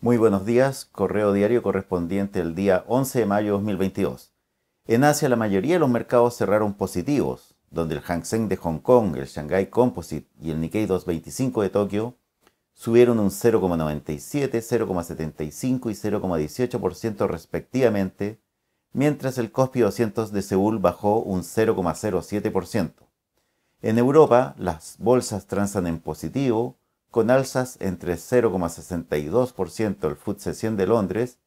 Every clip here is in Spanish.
Muy buenos días, correo diario correspondiente el día 11 de mayo de 2022. En Asia la mayoría de los mercados cerraron positivos, donde el Hang Seng de Hong Kong, el Shanghai Composite y el Nikkei 225 de Tokio subieron un 0,97, 0,75 y 0,18% respectivamente, mientras el Kospi 200 de Seúl bajó un 0,07%. En Europa, las bolsas transan en positivo, con alzas entre 0,62% el FTSE 100 de Londres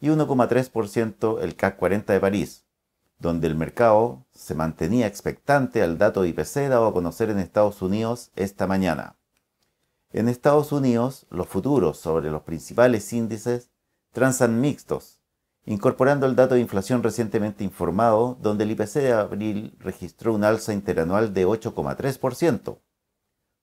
y 1,3% el CAC 40 de París, donde el mercado se mantenía expectante al dato de IPC dado a conocer en Estados Unidos esta mañana. En Estados Unidos, los futuros sobre los principales índices transan mixtos, incorporando el dato de inflación recientemente informado, donde el IPC de abril registró una alza interanual de 8,3%,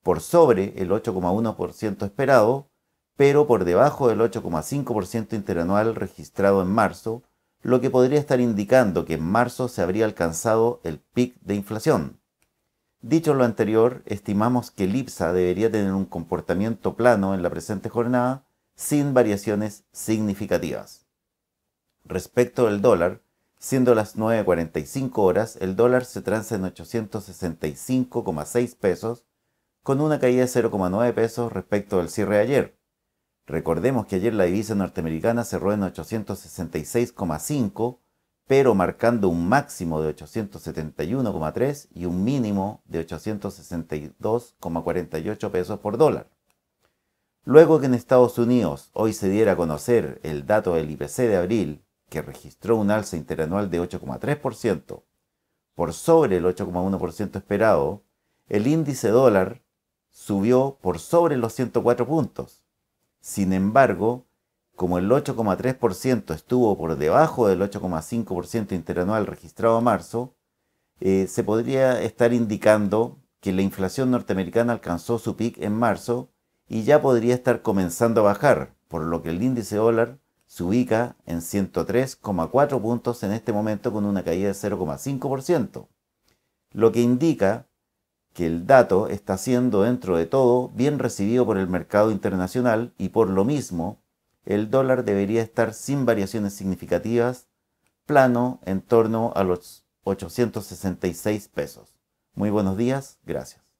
por sobre el 8,1% esperado, pero por debajo del 8,5% interanual registrado en marzo, lo que podría estar indicando que en marzo se habría alcanzado el pic de inflación. Dicho lo anterior, estimamos que el IPSA debería tener un comportamiento plano en la presente jornada, sin variaciones significativas. Respecto del dólar, siendo las 9.45 horas, el dólar se transa en 865,6 pesos, con una caída de 0,9 pesos respecto al cierre de ayer. Recordemos que ayer la divisa norteamericana cerró en 866,5, pero marcando un máximo de 871,3 y un mínimo de 862,48 pesos por dólar. Luego que en Estados Unidos hoy se diera a conocer el dato del IPC de abril, que registró un alza interanual de 8,3%, por sobre el 8,1% esperado, el índice dólar subió por sobre los 104 puntos. Sin embargo, como el 8,3% estuvo por debajo del 8,5% interanual registrado a marzo, eh, se podría estar indicando que la inflación norteamericana alcanzó su pic en marzo y ya podría estar comenzando a bajar, por lo que el índice dólar se ubica en 103,4 puntos en este momento con una caída de 0,5%, lo que indica que el dato está siendo dentro de todo bien recibido por el mercado internacional y por lo mismo el dólar debería estar sin variaciones significativas, plano en torno a los 866 pesos. Muy buenos días, gracias.